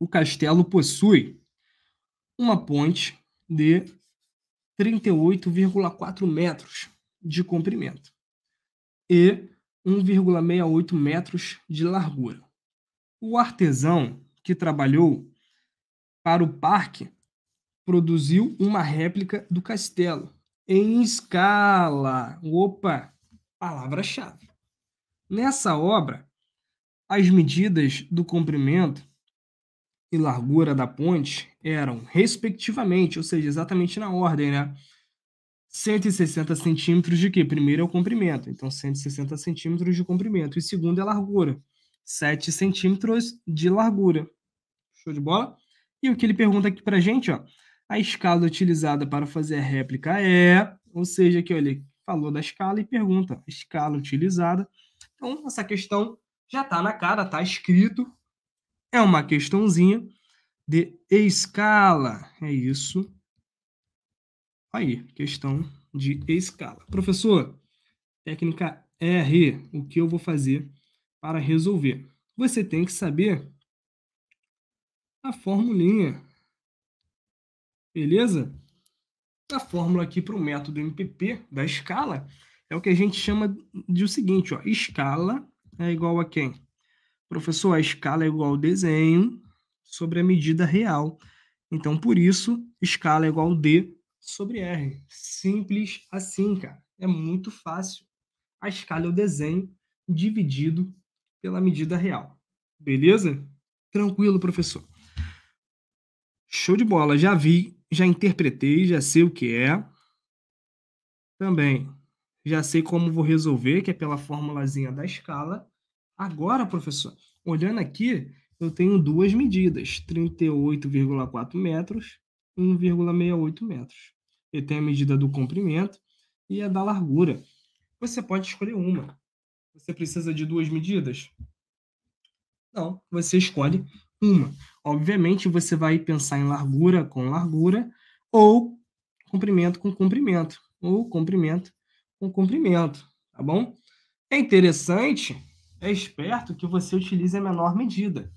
o castelo possui uma ponte de 38,4 metros de comprimento e 1,68 metros de largura. O artesão que trabalhou para o parque produziu uma réplica do castelo em escala. Opa, palavra-chave. Nessa obra, as medidas do comprimento e largura da ponte eram, respectivamente, ou seja, exatamente na ordem, né? 160 centímetros de quê? Primeiro é o comprimento, então 160 centímetros de comprimento. E segundo é a largura, 7 centímetros de largura. Show de bola? E o que ele pergunta aqui pra gente, ó. A escala utilizada para fazer a réplica é, ou seja, que ele falou da escala e pergunta, escala utilizada. Então, essa questão já está na cara, está escrito, é uma questãozinha de escala. É isso. Aí, questão de escala. Professor, técnica R, o que eu vou fazer para resolver? Você tem que saber a formulinha. Beleza? A fórmula aqui para o método MPP da escala é o que a gente chama de o seguinte, ó, escala é igual a quem? Professor, a escala é igual ao desenho sobre a medida real. Então, por isso, escala é igual a D sobre R. Simples assim, cara. É muito fácil. A escala é o desenho dividido pela medida real. Beleza? Tranquilo, professor. Show de bola. Já vi, já interpretei, já sei o que é. Também já sei como vou resolver, que é pela formulazinha da escala. Agora, professor, olhando aqui, eu tenho duas medidas, 38,4 metros e 1,68 metros. Ele tem a medida do comprimento e a da largura. Você pode escolher uma. Você precisa de duas medidas? Não, você escolhe uma. Obviamente, você vai pensar em largura com largura ou comprimento com comprimento ou comprimento com comprimento, tá bom? É interessante é esperto que você utilize a menor medida.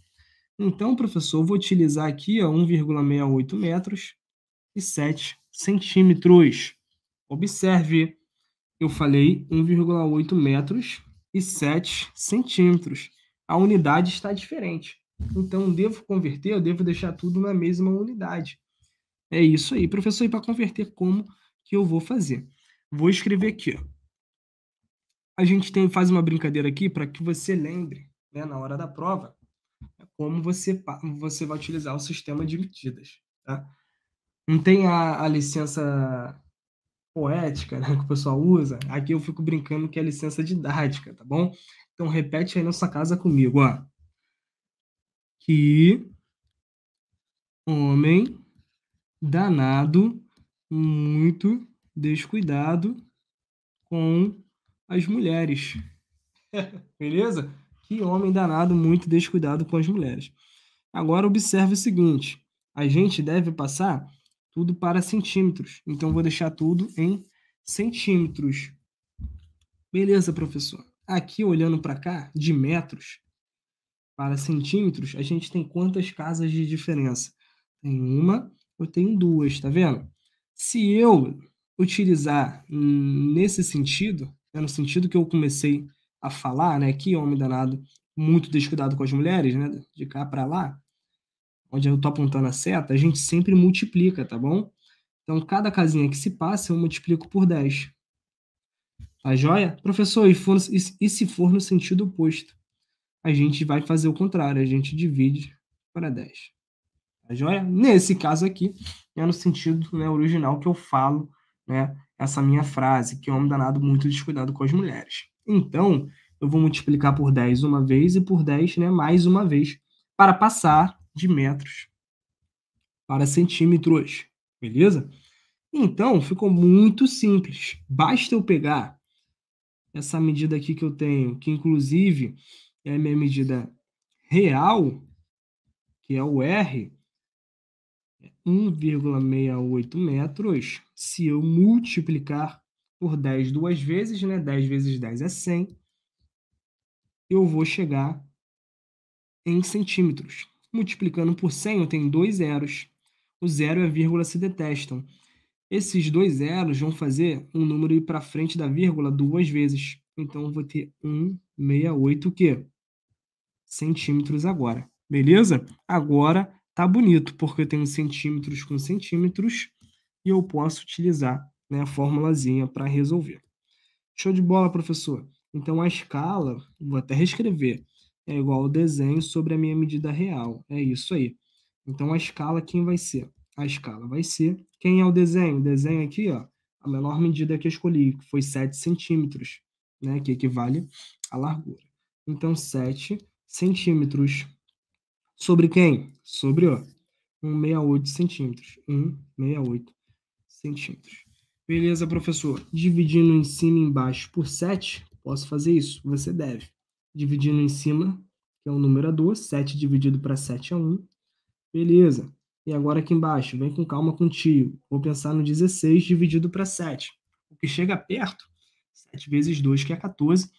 Então, professor, eu vou utilizar aqui 1,68 metros e 7 centímetros. Observe, eu falei 1,8 metros e 7 centímetros. A unidade está diferente. Então, devo converter, eu devo deixar tudo na mesma unidade. É isso aí, professor. E para converter, como que eu vou fazer? Vou escrever aqui, ó a gente tem, faz uma brincadeira aqui para que você lembre, né, na hora da prova, como você, você vai utilizar o sistema de medidas. Tá? Não tem a, a licença poética né, que o pessoal usa. Aqui eu fico brincando que é a licença didática, tá bom? Então repete aí na sua casa comigo, ó. Que homem danado, muito descuidado com as mulheres. Beleza? Que homem danado, muito descuidado com as mulheres. Agora observe o seguinte: a gente deve passar tudo para centímetros. Então vou deixar tudo em centímetros. Beleza, professor. Aqui olhando para cá, de metros para centímetros, a gente tem quantas casas de diferença? Tem uma, eu tenho duas, tá vendo? Se eu utilizar nesse sentido, né, no sentido que eu comecei a falar, né, que homem danado, muito descuidado com as mulheres, né, de cá para lá, onde eu tô apontando a seta, a gente sempre multiplica, tá bom? Então, cada casinha que se passa, eu multiplico por 10. Tá joia? Professor, e, for, e, se for no sentido oposto? A gente vai fazer o contrário, a gente divide para 10. Tá joia? Nesse caso aqui, é no sentido né, original que eu falo, né? essa minha frase, que é um danado muito descuidado com as mulheres. Então, eu vou multiplicar por 10 uma vez e por 10 né, mais uma vez, para passar de metros para centímetros, beleza? Então, ficou muito simples. Basta eu pegar essa medida aqui que eu tenho, que inclusive é a minha medida real, que é o R, 1,68 metros. Se eu multiplicar por 10 duas vezes, né? 10 vezes 10 é 100. Eu vou chegar em centímetros. Multiplicando por 100, eu tenho dois zeros. O zero e é a vírgula se detestam. Esses dois zeros vão fazer um número ir para frente da vírgula duas vezes. Então, eu vou ter 1,68 o quê? Centímetros agora. Beleza? Agora tá bonito, porque eu tenho centímetros com centímetros e eu posso utilizar né, a formulazinha para resolver. Show de bola, professor. Então a escala, vou até reescrever, é igual ao desenho sobre a minha medida real. É isso aí. Então a escala quem vai ser? A escala vai ser quem é o desenho? O desenho aqui, ó, a menor medida que eu escolhi, que foi 7 centímetros, né, que equivale à largura. Então 7 centímetros Sobre quem? Sobre, ó, 1,68 centímetros. 1,68 centímetros. Beleza, professor. Dividindo em cima e embaixo por 7, posso fazer isso? Você deve. Dividindo em cima, que é o um numerador, 7 dividido para 7 é 1. Beleza. E agora aqui embaixo, vem com calma com o tio. Vou pensar no 16 dividido para 7. O que chega perto, 7 vezes 2, que é 14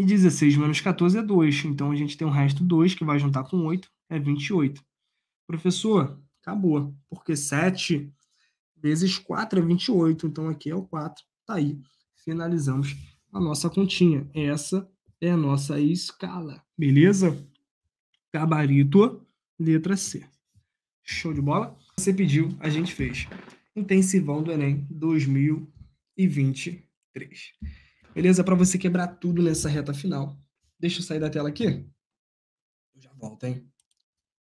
e 16 menos 14 é 2. Então a gente tem o resto 2, que vai juntar com 8, é 28. Professor, acabou. Porque 7 vezes 4 é 28. Então aqui é o 4. Tá aí. Finalizamos a nossa continha. Essa é a nossa escala. Beleza? Gabarito, letra C. Show de bola? Você pediu, a gente fez. Intensivão do Enem 2023. Beleza? Para você quebrar tudo nessa reta final. Deixa eu sair da tela aqui. Eu já volto, hein?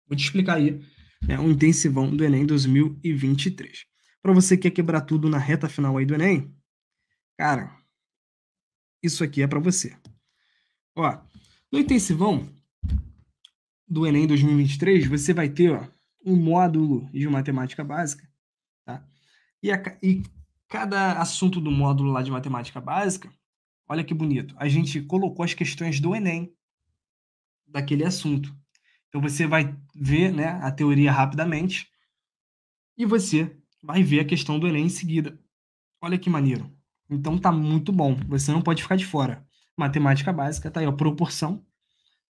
Vou te explicar aí É o intensivão do Enem 2023. Para você que quer quebrar tudo na reta final aí do Enem, cara, isso aqui é para você. Ó, no intensivão do Enem 2023, você vai ter ó, um módulo de matemática básica, tá? E, a, e cada assunto do módulo lá de matemática básica Olha que bonito. A gente colocou as questões do Enem daquele assunto. Então você vai ver né, a teoria rapidamente e você vai ver a questão do Enem em seguida. Olha que maneiro. Então tá muito bom. Você não pode ficar de fora. Matemática básica, tá aí, ó, proporção.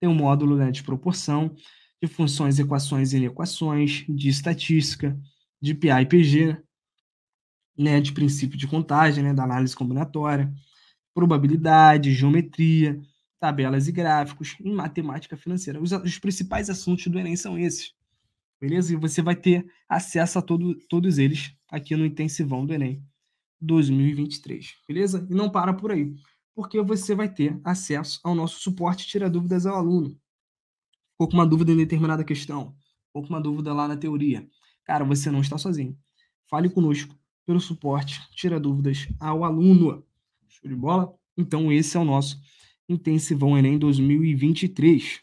Tem um módulo né, de proporção, de funções, equações e inequações, de estatística, de PI e PG, né, de princípio de contagem, né, da análise combinatória probabilidade, geometria, tabelas e gráficos, em matemática financeira. Os, os principais assuntos do Enem são esses. Beleza? E você vai ter acesso a todo, todos eles aqui no Intensivão do Enem 2023. Beleza? E não para por aí, porque você vai ter acesso ao nosso suporte Tira Dúvidas ao Aluno. Ficou com uma dúvida em determinada questão, ficou com uma dúvida lá na teoria. Cara, você não está sozinho. Fale conosco pelo suporte Tira Dúvidas ao Aluno. Show de bola? Então, esse é o nosso Intensivão Enem 2023.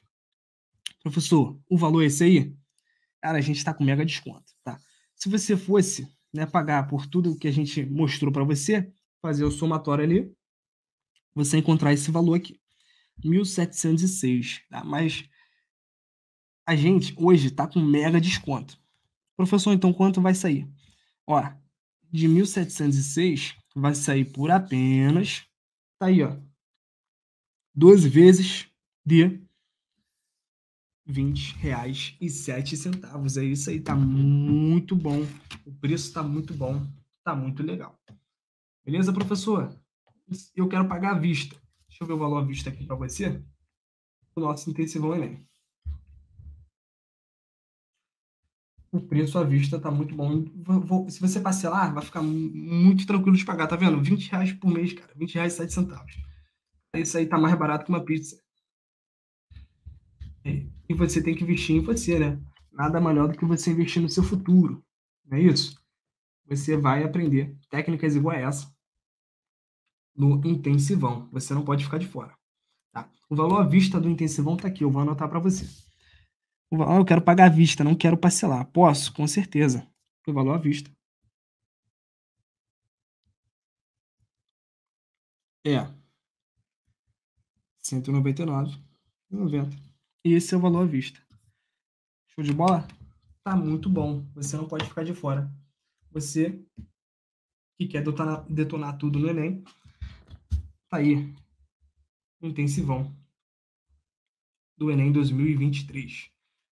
Professor, o valor é esse aí? Cara, a gente está com mega desconto, tá? Se você fosse né, pagar por tudo que a gente mostrou para você, fazer o somatório ali, você encontrar esse valor aqui, 1.706, tá? Mas a gente hoje está com mega desconto. Professor, então quanto vai sair? Ó, de 1.706 vai sair por apenas. Tá aí, ó. 12 vezes de 20 reais e sete centavos. É isso aí, tá muito bom. O preço tá muito bom, tá muito legal. Beleza, professor? Eu quero pagar à vista. Deixa eu ver o valor à vista aqui para você. O nosso intensivão elenco. o preço à vista tá muito bom. se você parcelar, vai ficar muito tranquilo de pagar, tá vendo? 20 reais por mês, cara. 20 reais e 7 centavos. Isso aí tá mais barato que uma pizza. É, e você tem que investir em você, né? Nada melhor do que você investir no seu futuro. Não é isso? Você vai aprender técnicas igual a essa no intensivão. Você não pode ficar de fora. Tá? O valor à vista do intensivão tá aqui, eu vou anotar para você. Ah, eu quero pagar à vista, não quero parcelar. Posso? Com certeza. O valor à vista. É 199,90. Esse é o valor à vista. Show de bola? Tá muito bom. Você não pode ficar de fora. Você que quer detonar, detonar tudo no Enem, tá aí. Intensivão do Enem 2023.